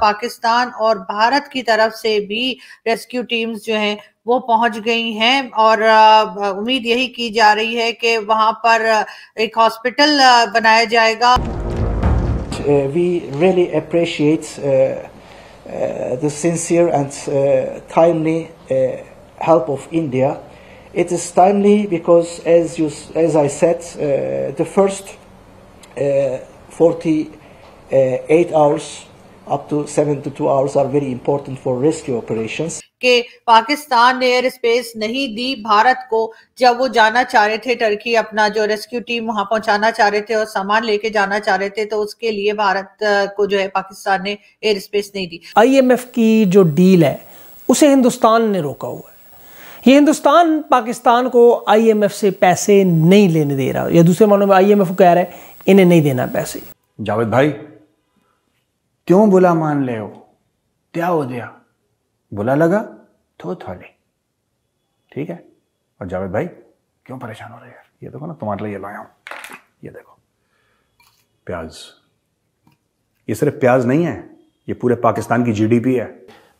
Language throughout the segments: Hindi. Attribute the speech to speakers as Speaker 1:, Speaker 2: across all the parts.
Speaker 1: पाकिस्तान और भारत की तरफ से भी रेस्क्यू टीम्स जो हैं वो पहुंच गई हैं और उम्मीद यही की जा रही है कि वहां पर एक हॉस्पिटल बनाया जाएगा
Speaker 2: we really appreciate the sincere and timely help of India it is timely because as you as I said the first forty eight hours up to 7 to 2 hours are very important for rescue operations
Speaker 1: के पाकिस्तान ने एयर स्पेस नहीं दी भारत को जब वो जाना चाह रहे थे टर्की अपना जो रेस्क्यू टीम वहां पहुंचाना चाह रहे थे और सामान लेके जाना चाह रहे थे तो उसके लिए भारत को जो है पाकिस्तान ने एयर स्पेस नहीं दी
Speaker 3: आईएमएफ की जो डील है उसे हिंदुस्तान ने रोका हुआ है ये हिंदुस्तान पाकिस्तान को आईएमएफ से पैसे नहीं लेने दे रहा या दूसरे मानों में आईएमएफ कह रहा है इन्हें नहीं देना पैसे जावेद भाई क्यों बुला मान ले हो हो दिया बुला लगा तो थोड़े ठीक है और जावेद भाई क्यों परेशान हो रहे यार ये देखो ना तुम्हारे लिए लाया हूं ये देखो प्याज
Speaker 2: ये सिर्फ प्याज नहीं है ये पूरे पाकिस्तान की जीडीपी है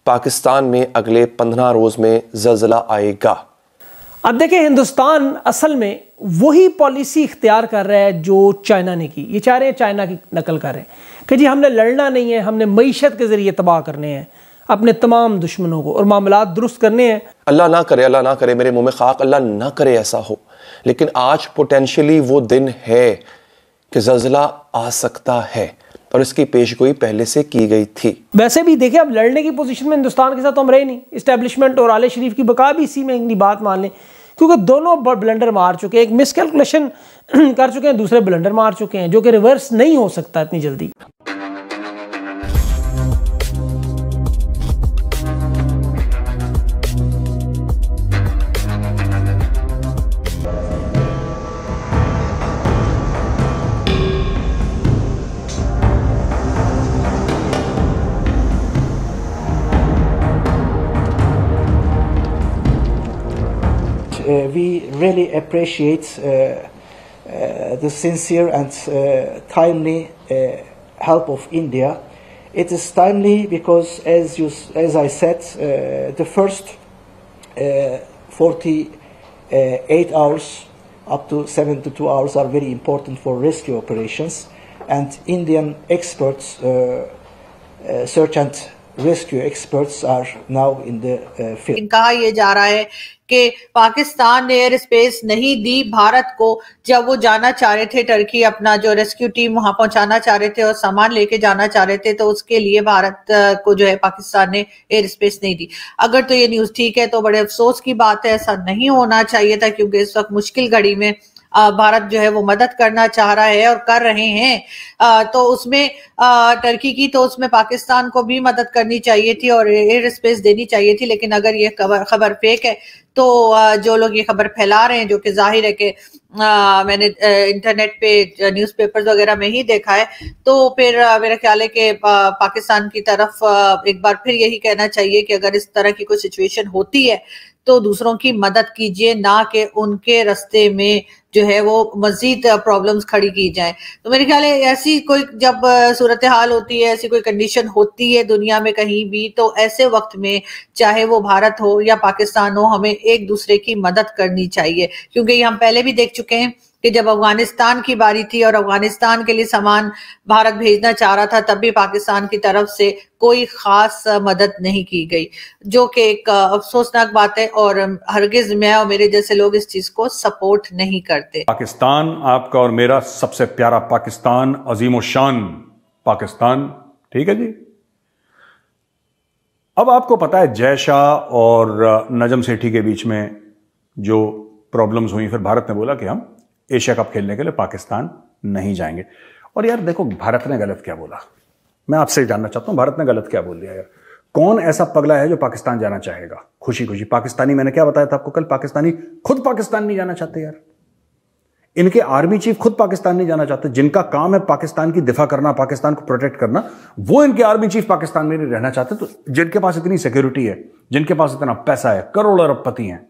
Speaker 2: पाकिस्तान में अगले पंद्रह रोज में जलजिला आएगा
Speaker 3: अब देखें हिंदुस्तान असल में वही पॉलिसी इख्तियार कर रहा है जो चाइना ने की ये चाह रहे हैं चाइना की नकल कर रहे हैं कि जी हमने लड़ना नहीं है हमने मीशत के ज़रिए तबाह करने हैं अपने तमाम दुश्मनों को और
Speaker 2: मामला दुरुस्त करने हैं अल्लाह ना करे अल्लाह ना करे मेरे मुँह में खाक अल्लाह ना करे ऐसा हो लेकिन आज पोटेंशली वो दिन है कि जजला आ सकता है और इसकी पेशगोई पहले से की गई थी
Speaker 3: वैसे भी देखिए अब लड़ने की पोजीशन में हिंदुस्तान के साथ तो हम रहे नहीं इस्टेब्लिशमेंट और आले शरीफ की बका भी इसी में इनकी बात मान लें क्योंकि दोनों ब्लेंडर मार चुके हैं एक मिसकैलकुलेशन कर चुके हैं दूसरे ब्लेंडर मार चुके हैं जो कि रिवर्स नहीं हो सकता इतनी जल्दी
Speaker 2: Uh, we really appreciate uh, uh, the sincere and timely help of India. It is timely because, as, you, as I said, the first 48 hours up to 72 hours are very important for rescue operations. And Indian experts, uh, uh, search and rescue experts, are now in the uh, field.
Speaker 1: कि पाकिस्तान ने एयर स्पेस नहीं दी भारत को जब वो जाना चाह रहे थे टर्की अपना जो रेस्क्यू टीम वहां पहुंचाना चाह रहे थे और सामान लेके जाना चाह रहे थे तो उसके लिए भारत को जो है पाकिस्तान ने एयर स्पेस नहीं दी अगर तो ये न्यूज ठीक है तो बड़े अफसोस की बात है ऐसा नहीं होना चाहिए था क्योंकि इस वक्त मुश्किल घड़ी में भारत जो है वो मदद करना चाह रहा है और कर रहे हैं तो उसमें टर्की की तो उसमें पाकिस्तान को भी मदद करनी चाहिए थी और एयर स्पेस देनी चाहिए थी लेकिन अगर ये खबर फेक है तो जो लोग ये खबर फैला रहे हैं जो कि जाहिर है कि मैंने इंटरनेट पे न्यूज़पेपर्स वगैरह में ही देखा है तो फिर मेरा ख्याल है कि पाकिस्तान की तरफ एक बार फिर यही कहना चाहिए कि अगर इस तरह की कोई सिचुएशन होती है तो दूसरों की मदद कीजिए ना कि उनके रस्ते में जो है वो मजीद प्रॉब्लम्स खड़ी की जाए तो मेरे ख्याल है ऐसी कोई जब सूरत हाल होती है ऐसी कोई कंडीशन होती है दुनिया में कहीं भी तो ऐसे वक्त में चाहे वो भारत हो या पाकिस्तान हो हमें एक दूसरे की मदद करनी चाहिए क्योंकि हम पहले भी देख चुके हैं कि जब अफगानिस्तान की बारी थी और अफगानिस्तान के लिए सामान भारत भेजना चाह रहा था तब भी पाकिस्तान की तरफ से कोई खास मदद नहीं की गई जो कि एक अफसोसनाक बात है और हरगिज मैं और मेरे जैसे लोग इस चीज को सपोर्ट नहीं करते
Speaker 3: पाकिस्तान आपका और मेरा सबसे प्यारा पाकिस्तान अजीम शान पाकिस्तान ठीक है जी अब आपको पता है जय शाह और नजम सेठी के बीच में जो प्रॉब्लम्स हुई फिर भारत ने बोला कि हम एशिया कप खेलने के लिए पाकिस्तान नहीं जाएंगे और यार देखो भारत ने गलत क्या बोला मैं आपसे जानना चाहता हूं भारत ने गलत क्या बोल दिया यार कौन ऐसा पगला है जो पाकिस्तान जाना चाहेगा खुशी खुशी पाकिस्तानी मैंने क्या बताया था आपको कल पाकिस्तानी खुद पाकिस्तान नहीं जाना चाहते यार इनके आर्मी चीफ खुद पाकिस्तान नहीं जाना चाहते जिनका काम है पाकिस्तान की दिफा करना पाकिस्तान को प्रोटेक्ट करना वो इनके आर्मी चीफ पाकिस्तान में नहीं रहना चाहते तो जिनके पास इतनी सिक्योरिटी है जिनके पास इतना पैसा है करोड़ अरबपति हैं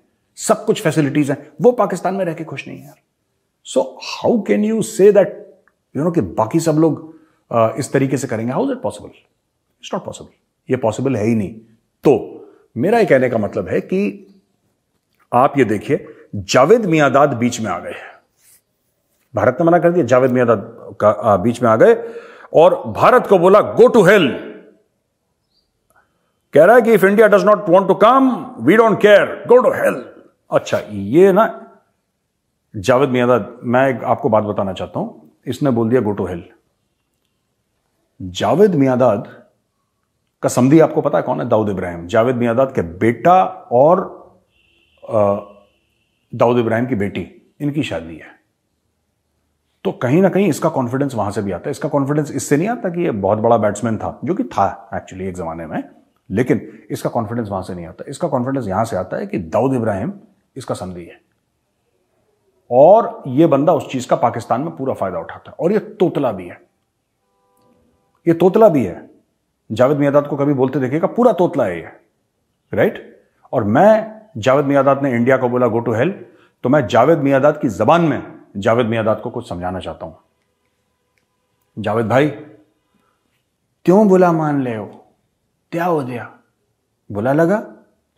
Speaker 3: सब कुछ फैसिलिटीज हैं वो पाकिस्तान में रह के खुश नहीं है यार so how can you say that you know कि बाकी सब लोग इस तरीके से करेंगे how is it possible it's not possible ये पॉसिबल है ही नहीं तो मेरा कहने का मतलब है कि आप ये देखिए जावेद मियादाद बीच में आ गए भारत ने मना कर दिया जावेद मियादाद का बीच में आ गए और भारत को बोला गो टू हेल कह रहा है कि if India does not want to come we don't care go to hell अच्छा ये ना जावेद मियादाद मैं एक आपको बात बताना चाहता हूं इसने बोल दिया go to hell Javed Miandad का समी आपको पता है कौन है दाऊद इब्राहिम जावेद मियादाद के बेटा और दाऊद इब्राहिम की बेटी इनकी शादी है तो कहीं ना कहीं इसका कॉन्फिडेंस वहां से भी आता है इसका कॉन्फिडेंस इससे नहीं आता कि ये बहुत बड़ा बैट्समैन था जो कि था एक्चुअली एक जमाने में लेकिन इसका कॉन्फिडेंस वहां से नहीं आता इसका कॉन्फिडेंस यहां से आता है कि दाऊद इब्राहिम इसका समधी है और यह बंदा उस चीज का पाकिस्तान में पूरा फायदा उठाता है और यह तोतला भी है यह तोतला भी है जावेद मियादाद को कभी बोलते देखिएगा पूरा तोतला है यह राइट और मैं जावेद मियादाद ने इंडिया को बोला गो टू हेल तो मैं जावेद मियादाद की जबान में जावेद मियादाद को कुछ समझाना चाहता हूं जावेद भाई क्यों बुला मान ले हो क्या हो दिया बुला लगा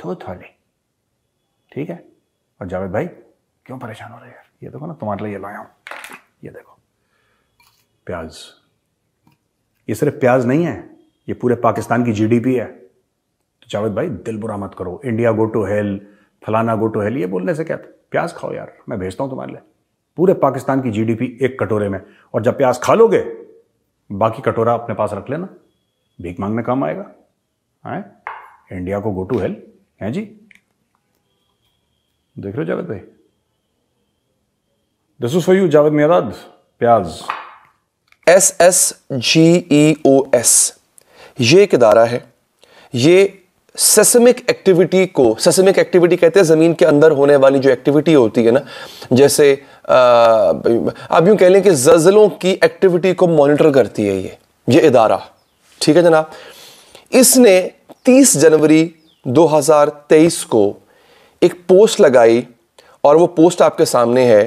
Speaker 3: तो थोड़े ठीक है और जावेद भाई क्यों परेशान हो रहे यार ये देखो ना तुम्हारे लिए लाया हूँ ये देखो प्याज ये सिर्फ प्याज नहीं है ये पूरे पाकिस्तान की जीडीपी है तो जावेद भाई दिल बुरा मत करो इंडिया गो टू हेल फलाना गो टू हेल ये बोलने से क्या था प्याज खाओ यार मैं भेजता हूँ तुम्हारे लिए पूरे पाकिस्तान की जीडीपी एक कटोरे में और जब प्याज खा लोगे बाकी कटोरा अपने पास रख लेना भीख मांगने काम आएगा आए? इंडिया को गो टू हेल है जी देख रहे हो जावेद भाई
Speaker 2: This is for you, Javed Mirad. Piaz. S S G E O S ये एक इदारा है ये सेसमिक एक्टिविटी को सेसमिक एक्टिविटी कहते हैं ज़मीन के अंदर होने वाली जो एक्टिविटी होती है ना जैसे आप यूँ कह लें कि जजलों की एक्टिविटी को मॉनिटर करती है ये ये इदारा ठीक है जनाब इसने 30 जनवरी 2023 को एक पोस्ट लगाई और वो पोस्ट आपके सामने है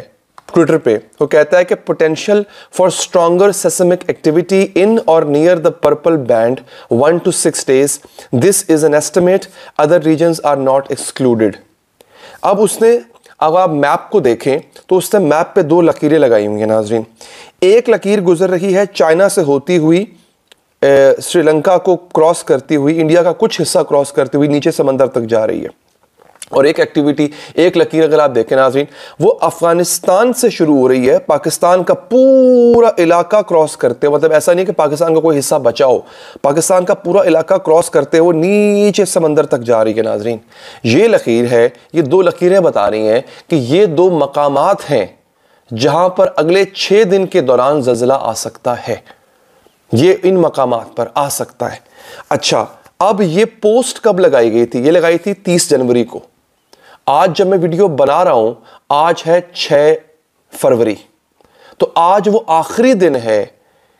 Speaker 2: ट्विटर पे वो कहता है कि potential for stronger seismic activity in और near the purple band one two six days this is an estimate other region are not excluded अब उसने अब आप मैप को देखें तो उसने मैप पे दो लकीरें लगाई हुई हैं नाजरीन एक लकीर गुजर रही है चाइना से होती हुई श्रीलंका को क्रॉस करती हुई इंडिया का कुछ हिस्सा क्रॉस करती हुई नीचे समंदर तक जा रही है और एक एक्टिविटी एक लकीर अगर आप देखें नाजरीन वो अफगानिस्तान से शुरू हो रही है पाकिस्तान का पूरा इलाका क्रॉस करते मतलब ऐसा नहीं कि पाकिस्तान का कोई हिस्सा बचा हो पाकिस्तान का पूरा इलाका क्रॉस करते हुए नीचे समंदर तक जा रही है नाजरीन ये लकीर है ये दो लकीरें बता रही हैं कि ये दो मकाम हैं जहाँ पर अगले छः दिन के दौरान जजला आ सकता है ये इन मकाम पर आ सकता है अच्छा अब ये पोस्ट कब लगाई गई थी ये लगाई थी तीस जनवरी को आज जब मैं वीडियो बना रहा हूं आज है 6 फरवरी तो आज वो आखिरी दिन है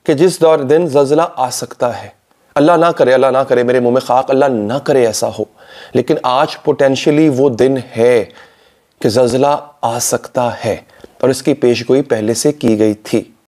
Speaker 2: कि जिस दौर दिन जजला आ सकता है अल्लाह ना करे अल्लाह ना करे मेरे मुंह में खाक अल्लाह ना करे ऐसा हो लेकिन आज पोटेंशियली वो दिन है कि जजला आ सकता है और इसकी पेशगोई पहले से की गई थी